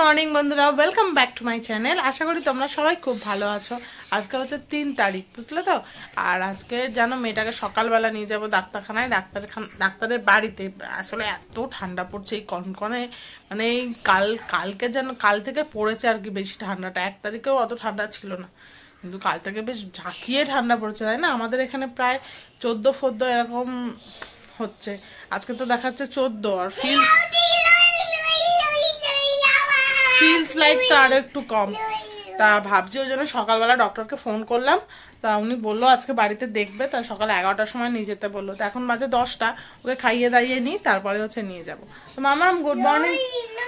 Morning বন্ধুরা welcome back to my channel আশা করি তোমরা সবাই খুব ভালো আছো আজকে হচ্ছে তিন তারিখ বুঝলে তো আর আজকে যেন মেয়েটাকে সকালবেলা নিয়ে যাবো ডাক্তারখানায় ডাক্তার ডাক্তারের বাড়িতে আসলে এত ঠান্ডা পড়ছে এই কনকনে মানে এই কাল কালকে যেন কাল থেকে পড়েছে আর কি বেশি ঠান্ডাটা এক তারিখেও অত ঠান্ডা ছিল না কিন্তু কাল থেকে বেশ ঝাঁকিয়ে ঠান্ডা পড়ছে তাই না আমাদের এখানে প্রায় চোদ্দো ফোদ্দো এরকম হচ্ছে আজকে তো দেখাচ্ছে চোদ্দো আর ফিল ফিলস লাইক তো আরও একটু কম তা ভাবছি ওই জন্য সকালবেলা ডক্টরকে ফোন করলাম তা উনি বললো আজকে বাড়িতে দেখবে তা সকাল এগারোটার সময় নিয়ে যেতে বললো তো এখন বাজে দশটা ওকে খাইয়ে দাইয়ে নিই তারপরে হচ্ছে নিয়ে যাব তো মামা গুড মর্নিং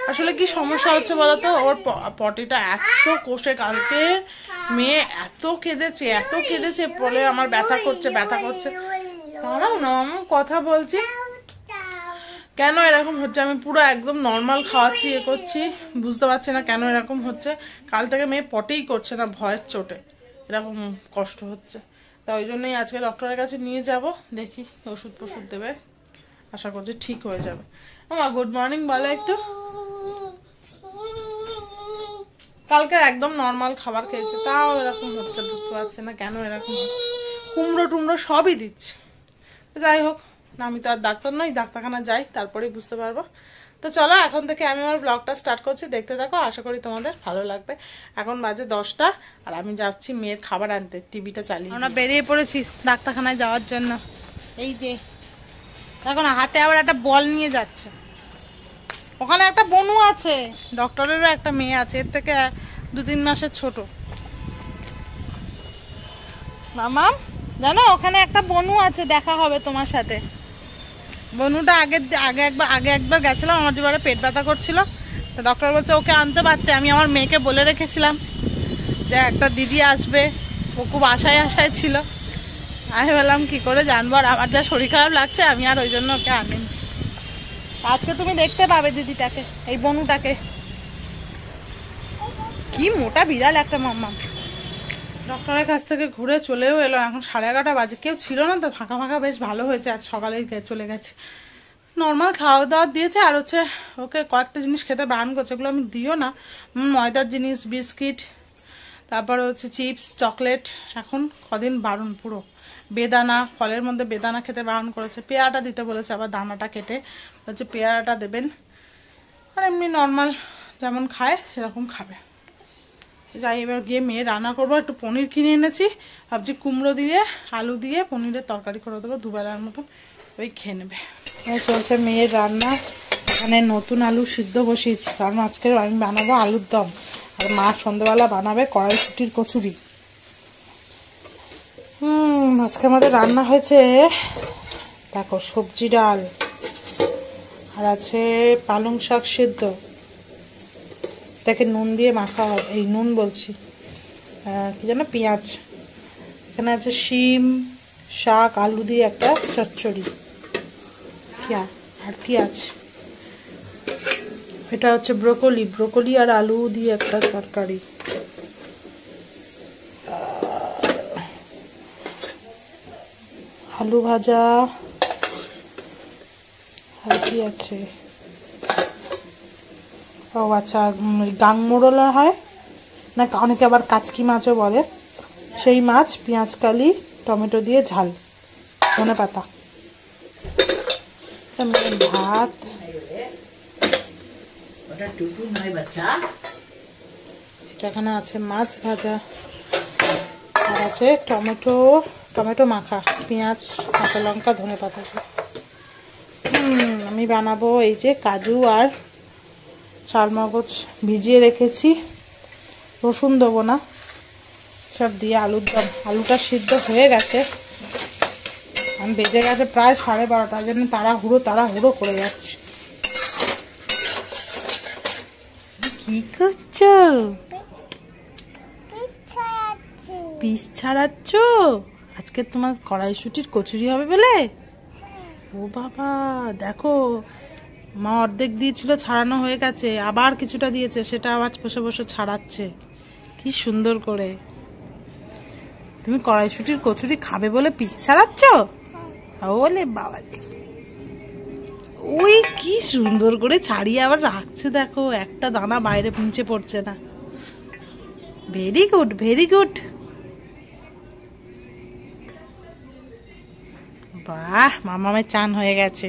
আসলে কি সমস্যা হচ্ছে বলতো ওর পটিটা এত কোষে কালকে মেয়ে এত কেঁদেছে এত কেঁদেছে বলে আমার ব্যথা করছে ব্যথা করছে মামা না কথা বলছি কেন এরকম হচ্ছে আমি পুরো একদম নর্মাল খাওয়াচ্ছি এ করছি বুঝতে পারছি না কেন এরকম হচ্ছে কাল থেকে মেয়ে পটেই করছে না ভয়ের চোটে এরকম কষ্ট হচ্ছে তা ওই জন্যই আজকে ডক্টরের কাছে নিয়ে যাব দেখি ওষুধ পশুধ দেবে আশা করছি ঠিক হয়ে যাবে আমার গুড মর্নিং বলে একটু কালকে একদম নর্মাল খাবার খেয়েছে তাও এরকম হচ্ছে বুঝতে পারছে না কেন এরকম হচ্ছে কুমড়ো টুমড়ো সবই দিচ্ছে যাই হোক না আমি তো আর ডাক্তার নই ডাক্তারখানা যাই তারপরে বুঝতে পারবো তো চলো এখন থেকে আমি আমার ব্লগটা স্টার্ট করছি দেখতে দেখো আশা করি তোমাদের ভালো লাগবে এখন বাজে দশটা আর আমি যাচ্ছি মেয়ের খাবার আনতে টিভিটা চালিয়ে আমরা বেরিয়ে পড়েছি ডাক্তারখানায় যাওয়ার জন্য এই যে এখন হাতে আবার একটা বল নিয়ে যাচ্ছে ওখানে একটা বনু আছে ডক্টরেরও একটা মেয়ে আছে এর থেকে দু তিন মাসের ছোট মামাম জানো ওখানে একটা বনু আছে দেখা হবে তোমার সাথে বনুটা আগে আগে একবার আগে একবার গেছিলাম আমার দুবারে পেট ব্যথা করছিল তো ডক্টর বলছে ওকে আনতে পারতে আমি আমার মেয়েকে বলে রেখেছিলাম যে একটা দিদি আসবে ও খুব আশায় আশায় ছিল আমি বললাম কী করে জানবো আর আমার যা শরীর খারাপ লাগছে আমি আর ওই জন্য ওকে আনিনি আজকে তুমি দেখতে পাবে দিদিটাকে এই বনুটাকে কি মোটা বিড়াল একটা মাম্মা ডক্টরের কাছ থেকে ঘুরে চলেও এলো এখন সাড়ে এগারোটা বাজে কেউ ছিল না তো ফাঁকা ফাঁকা বেশ ভালো হয়েছে আজ সকালেই চলে গেছে নর্মাল খাওয়া দাওয়া দিয়েছে আর হচ্ছে ওকে কয়েকটা জিনিস খেতে বারণ করছে এগুলো আমি দিও না ময়দার জিনিস বিস্কিট তারপর হচ্ছে চিপস চকলেট এখন কদিন বারণ পুরো বেদানা ফলের মধ্যে বেদানা খেতে বারণ করেছে পেয়ারাটা দিতে বলেছে আবার দানাটা কেটে হচ্ছে পেয়ারাটা দেবেন আর এমনি নর্মাল যেমন খায় সেরকম খাবে যাই এবার গিয়ে মেয়ে রান্না করবো একটু পনির কিনে এনেছি ভাবছি কুমড়ো দিয়ে আলু দিয়ে পনিরের তরকারি করে দেবো দুবেলার মতন ওই খেয়ে নেবে চলছে মেয়ের রান্না এখানে নতুন আলু সিদ্ধ বসিয়েছি কারণ আজকে আমি বানাবো আলুর দম আর মা সন্ধ্যেবেলা বানাবে কড়াইশুটির কচুরি হুম আজকে আমাদের রান্না হয়েছে দেখো সবজি ডাল আর আছে পালং শাক সিদ্ধ এটাকে নুন দিয়ে মাখা হবে এই নুন বলছি কি যেন পেঁয়াজ এখানে আছে শিম শাক আলু দিয়ে একটা চচ্চড়ি আর কি আছে এটা হচ্ছে ব্রোকলি ব্রোকলি আর আলু দিয়ে একটা তরকারি আলু ভাজা আর কি আছে ও আচ্ছা গাংমোড়লা হয় না অনেকে আবার কাচকি মাছও বলে সেই মাছ পেঁয়াজ কালি টমেটো দিয়ে ঝাল ধনে পাতা ভাত এখানে আছে মাছ ভাজা আর আছে টমেটো টমেটো মাখা পেঁয়াজ কাঁচা লঙ্কা ধনে পাতা আমি বানাবো এই যে কাজু আর চালমগজ ভিজিয়ে রেখেছি রসুন দেবো না সব দিয়ে আলুর দম আলুটা সিদ্ধ হয়ে গেছে আমি বেজে গেছে প্রায় সাড়ে বারোটার জন্য তাড়াহুড়ো তাড়াহুড়ো করে যাচ্ছে কি করছ পিস ছাড়াচ্ছ আজকে তোমার কড়াইশুটির কচুরি হবে বলে ও বাবা দেখো মা অর্ধেক দিয়েছিল ছাড়ানো হয়ে গেছে আবার কিছুটা দিয়েছে সেটা আবার বসে বসে ছাড়াচ্ছে কি সুন্দর করে তুমি কড়াইশুটির কচুরি খাবে বলে পিস ছাড়াচ্ছ ওলে বাবা ওই কি সুন্দর করে ছাড়িয়ে আবার রাখছে দেখো একটা দানা বাইরে পৌঁছে পড়ছে না ভেরি গুড ভেরি গুড বাহ মামামের চান হয়ে গেছে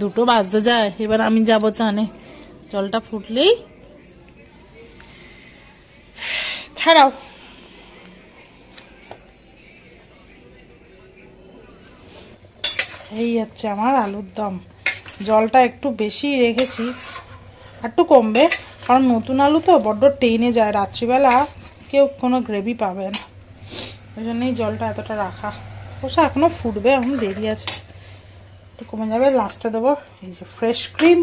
দুটো বাজতে যায় এবার আমি যাবো চানে জলটা ফুটলেই ছাড়াও এই হচ্ছে আমার আলুর দম জলটা একটু বেশি রেখেছি একটু কমবে কারণ নতুন আলু তো বড্ড টেনে যায় রাত্রিবেলা কেউ কোনো গ্রেভি পাবে না ওই জন্যই জলটা এতটা রাখা অবশ্য এখনও ফুটবে এখন দেরি আছে একটু কমে যাবে লাস্টে দেবো এই যে ফ্রেশ ক্রিম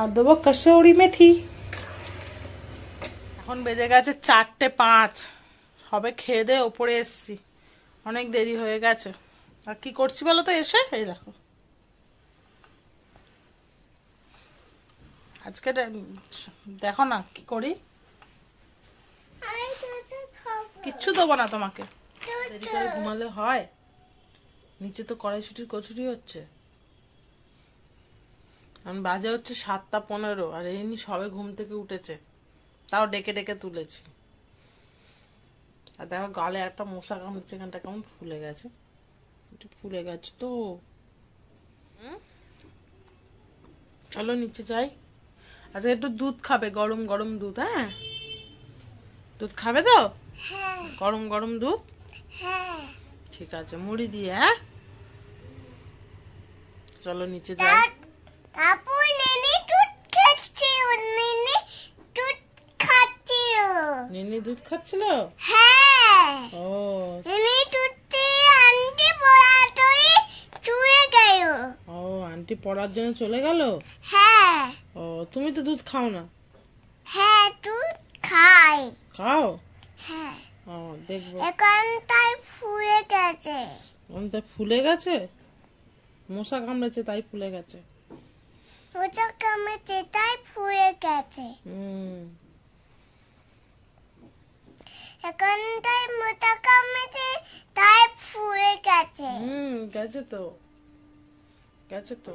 আর দেবো কাশৌরি মেথি এখন বেজে গেছে চারটে পাঁচ সবে খেয়ে দিয়ে ওপরে এসছি অনেক দেরি হয়ে গেছে আর কি করছি বলো তো এসে এই দেখো আজকে দেখো না কি করি কিচ্ছু দেবো না তোমাকে দেরি করে ঘুমালে হয় নিচে তো কড়াইশুটির কচুরি হচ্ছে এখন বাজে হচ্ছে সাতটা পনেরো আর এমনি সবে ঘুম থেকে উঠেছে তাও ডেকে ডেকে তুলেছি আর দেখো গালে একটা মশা কামড়েছে এখানটা কেমন ফুলে গেছে একটু ফুলে গেছে তো চলো নিচে যাই আচ্ছা একটু দুধ খাবে গরম গরম দুধ হ্যাঁ দুধ খাবে তো হ্যাঁ। গরম গরম দুধ হ্যাঁ। ঠিক আছে মুড়ি দিয়ে হ্যাঁ চলো নিচে যাই দুধ হ্যাঁ ও আন্টি ও আন্টি পড়ার জন্য চলে গেল হ্যাঁ ও তুমি তো দুধ খাও না হ্যাঁ দুধ খাই খাও হ্যাঁ ও দেখবো এখন তাই ফুলে গেছে এখন তাই ফুলে গেছে মশা কামড়েছে তাই ফুলে গেছে ওটা কামে তেতাই ফুয়ে গেছে এখন তাই মোটা কামেতে তাই ফুয়ে গেছে হুম গেছে তো গেছে তো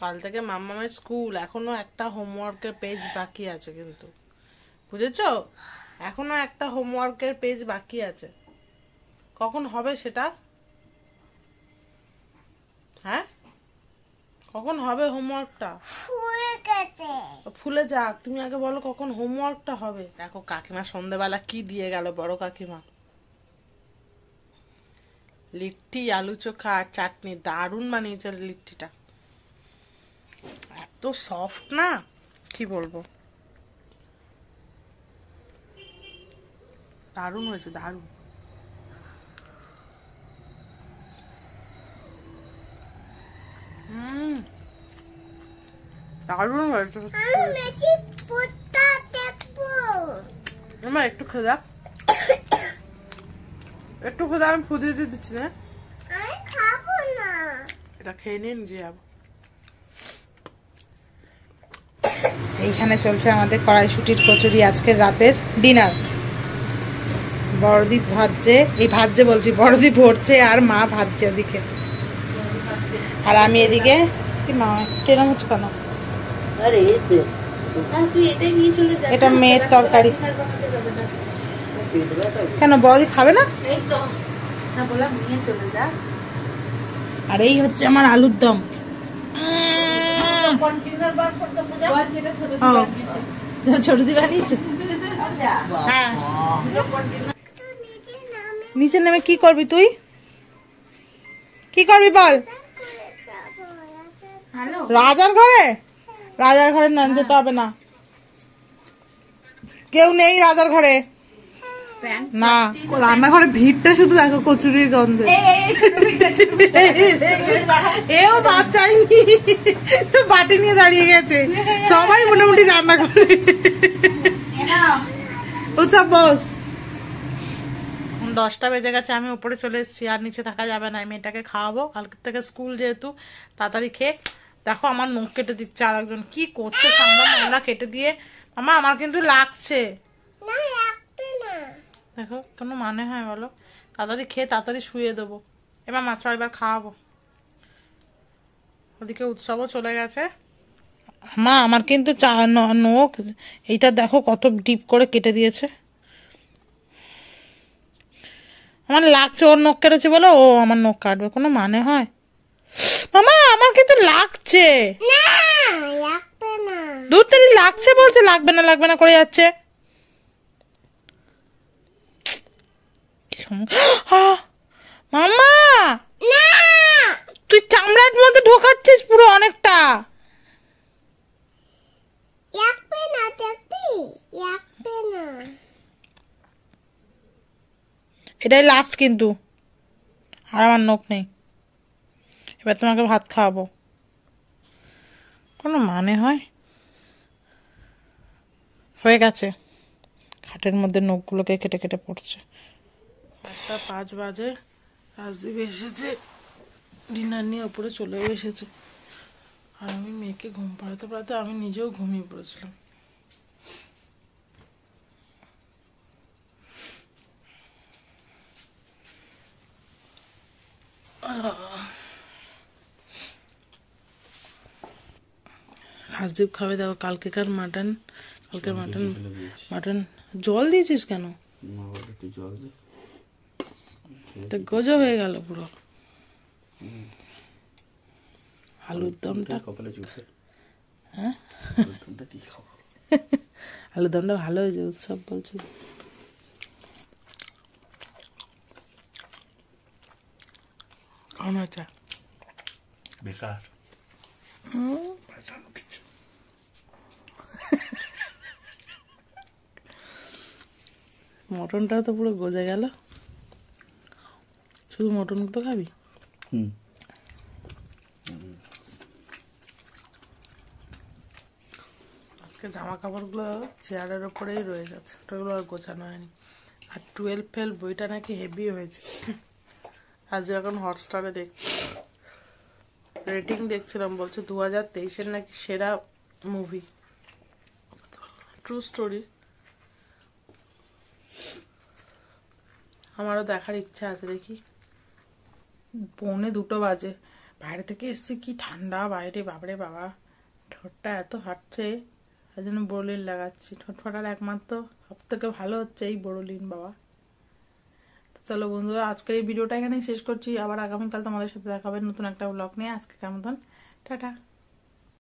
কাল থেকে মামামের স্কুল এখনো একটা হোমওয়ার্কের পেজ বাকি আছে কিন্তু বুঝেছ এখনো একটা হোমওয়ার্কের পেজ বাকি আছে কখন হবে সেটা হ্যাঁ কখন হবে হোমওয়ার্কটা ফুলে গেছে ফুলে যাক তুমি আগে বলো কখন হোমওয়ার্কটা হবে দেখো কাকিমা সন্ধেবেলা কি দিয়ে গেল বড় কাকিমা লিট্টি আলু চোখা আর চাটনি দারুণ বানিয়েছে লিট্টিটা এত সফট না কি বলবো দারুণ হয়েছে দারুণ দারুণ হয়েছে আমার একটু খেদা একটু খেদা আমি ফুদিয়ে দিয়ে দিচ্ছি হ্যাঁ? না এটা খেয়ে নিয়ে নিজে যাবো এইখানে চলছে আমাদের কড়াইশুটির কচুরি আজকের রাতের ডিনার বড়দি ভাজছে এই ভাজছে বলছি বড়দি ভরছে আর মা ভাজছে ওদিকে আর আমি এদিকে কি মা টেনে মুচকানো এটা মেয়ের তরকারি কেন বড়দি খাবে না আর এই হচ্ছে আমার আলুর দম ছোট দি নিচে নেমে আচ্ছা। হ্যাঁ। কি করবি তুই কি করবি বল রাজার ঘরে রাজার ঘরে না যেতে হবে না কেউ নেই রাজার ঘরে না রান্নাঘরে ভিড়টা শুধু দেখো কচুরির গন্ধে এও ভাত চাইনি বাটি নিয়ে দাঁড়িয়ে গেছে সবাই মোটামুটি রান্না করে উৎসব বস দশটা বেজে গেছে আমি উপরে চলে এসেছি আর নিচে থাকা যাবে না আমি এটাকে খাওয়াবো কালকের থেকে স্কুল যেহেতু তাড়াতাড়ি খেয়ে দেখো আমার নখ কেটে দিচ্ছে আর একজন কি করছে চামড়া মামলা কেটে দিয়ে মামা আমার কিন্তু লাগছে দেখো কোনো মানে হয় বলো তাড়াতাড়ি খেয়ে তাড়াতাড়ি শুয়ে দেবো এবার মাছ এবার খাওয়াবো ওদিকে উৎসবও চলে গেছে মা আমার কিন্তু চা নখ এইটা দেখো কত ডিপ করে কেটে দিয়েছে আমার লাগছে ওর নখ কেটেছে বলো ও আমার নখ কাটবে কোনো মানে হয় মামা আমার কিন্তু লাগছে না লাগবে না দূর লাগছে বলছে লাগবে না লাগবে না করে যাচ্ছে মামা তুই চামড়ার মধ্যে ঢোকাচ্ছিস পুরো অনেকটা লাগবে এটাই লাস্ট কিন্তু আর আমার নখ নেই এবার তোমাকে ভাত খাওয়াবো কোনো মানে হয় হয়ে গেছে খাটের মধ্যে নখগুলোকে কেটে কেটে পড়ছে একটা পাঁচ বাজে রাজদীপ এসেছে ডিনার নিয়ে ওপরে চলে এসেছে আর আমি মেয়েকে ঘুম পাড়াতে পাড়াতে আমি নিজেও ঘুমিয়ে পড়েছিলাম Oh. হাসদীপ খাবে দেখো কালকেকার মাটন কালকের মাটন মাটন জল দিয়েছিস কেন তো গজ হয়ে গেল পুরো আলুর দমটা হ্যাঁ আলুর দমটা ভালো হয়েছে উৎসব বলছে কেমন আছে বেকার হুম মটনটাও তো পুরো গজে গেল শুধু মটন তো খাবি আজকে জামা কাপড়গুলো চেয়ারের ওপরেই রয়ে যাচ্ছে ওটাগুলো আর গোছানো হয়নি আর টুয়েলভ ফেল বইটা নাকি হেভি হয়েছে আজ এখন হটস্টারে দেখছি রেটিং দেখছিলাম বলছে দু হাজার তেইশের নাকি সেরা মুভি ট্রু স্টোরি আমারও দেখার ইচ্ছা আছে দেখি পৌনে দুটো বাজে বাইরে থেকে এসছি কি ঠান্ডা বাইরে বাবরে বাবা ঠোঁটটা এত হাঁটছে তার জন্য বরলিন লাগাচ্ছি ঠোঁট ফাটার একমাত্র সব থেকে ভালো হচ্ছে এই বরলিন বাবা চলো বন্ধুরা আজকের এই ভিডিওটা এখানেই শেষ করছি আবার আগামীকাল তোমাদের সাথে দেখাবেন নতুন একটা ব্লগ নিয়ে আজকে কেমন টাটা